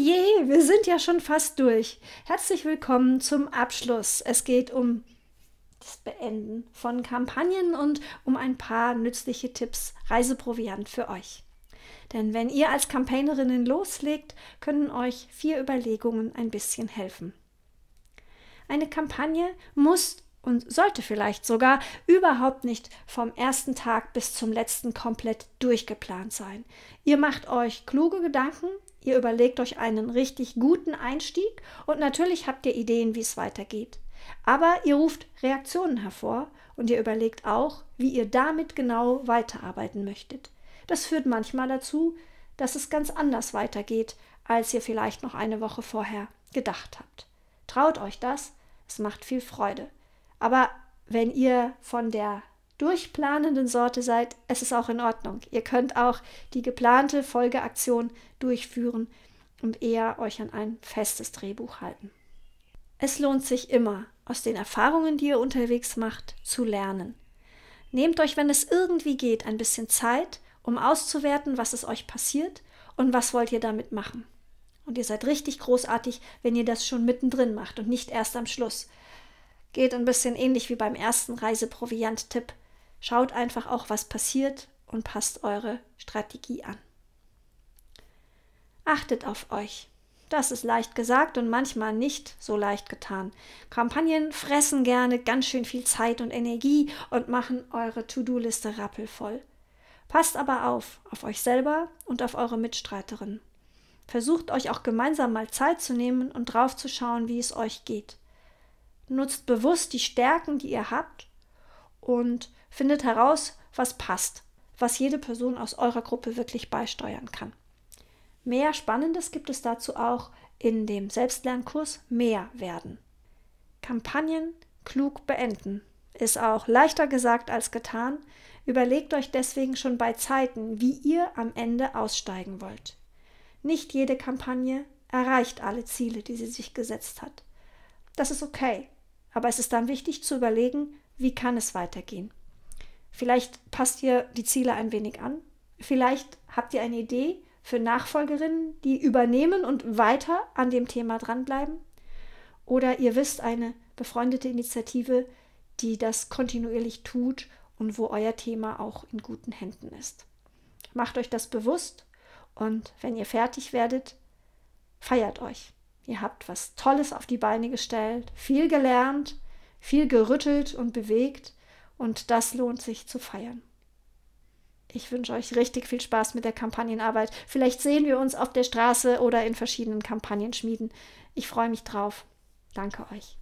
je, wir sind ja schon fast durch. Herzlich willkommen zum Abschluss. Es geht um das Beenden von Kampagnen und um ein paar nützliche Tipps Reiseproviant für euch. Denn wenn ihr als Campaignerinnen loslegt, können euch vier Überlegungen ein bisschen helfen. Eine Kampagne muss und sollte vielleicht sogar überhaupt nicht vom ersten Tag bis zum letzten komplett durchgeplant sein. Ihr macht euch kluge Gedanken Ihr überlegt euch einen richtig guten Einstieg und natürlich habt ihr Ideen, wie es weitergeht. Aber ihr ruft Reaktionen hervor und ihr überlegt auch, wie ihr damit genau weiterarbeiten möchtet. Das führt manchmal dazu, dass es ganz anders weitergeht, als ihr vielleicht noch eine Woche vorher gedacht habt. Traut euch das, es macht viel Freude. Aber wenn ihr von der durchplanenden Sorte seid, es ist auch in Ordnung. Ihr könnt auch die geplante Folgeaktion durchführen und eher euch an ein festes Drehbuch halten. Es lohnt sich immer, aus den Erfahrungen, die ihr unterwegs macht, zu lernen. Nehmt euch, wenn es irgendwie geht, ein bisschen Zeit, um auszuwerten, was es euch passiert und was wollt ihr damit machen. Und ihr seid richtig großartig, wenn ihr das schon mittendrin macht und nicht erst am Schluss. Geht ein bisschen ähnlich wie beim ersten Reiseproviant-Tipp. Schaut einfach auch, was passiert und passt eure Strategie an. Achtet auf euch. Das ist leicht gesagt und manchmal nicht so leicht getan. Kampagnen fressen gerne ganz schön viel Zeit und Energie und machen eure To-Do-Liste rappelvoll. Passt aber auf, auf euch selber und auf eure Mitstreiterin. Versucht euch auch gemeinsam mal Zeit zu nehmen und draufzuschauen, wie es euch geht. Nutzt bewusst die Stärken, die ihr habt und findet heraus, was passt, was jede Person aus eurer Gruppe wirklich beisteuern kann. Mehr Spannendes gibt es dazu auch in dem Selbstlernkurs Mehr werden. Kampagnen klug beenden. Ist auch leichter gesagt als getan. Überlegt euch deswegen schon bei Zeiten, wie ihr am Ende aussteigen wollt. Nicht jede Kampagne erreicht alle Ziele, die sie sich gesetzt hat. Das ist okay, aber es ist dann wichtig zu überlegen, wie kann es weitergehen. Vielleicht passt ihr die Ziele ein wenig an. Vielleicht habt ihr eine Idee für Nachfolgerinnen, die übernehmen und weiter an dem Thema dranbleiben. Oder ihr wisst eine befreundete Initiative, die das kontinuierlich tut und wo euer Thema auch in guten Händen ist. Macht euch das bewusst und wenn ihr fertig werdet, feiert euch. Ihr habt was Tolles auf die Beine gestellt, viel gelernt viel gerüttelt und bewegt und das lohnt sich zu feiern. Ich wünsche euch richtig viel Spaß mit der Kampagnenarbeit. Vielleicht sehen wir uns auf der Straße oder in verschiedenen Kampagnenschmieden. Ich freue mich drauf. Danke euch.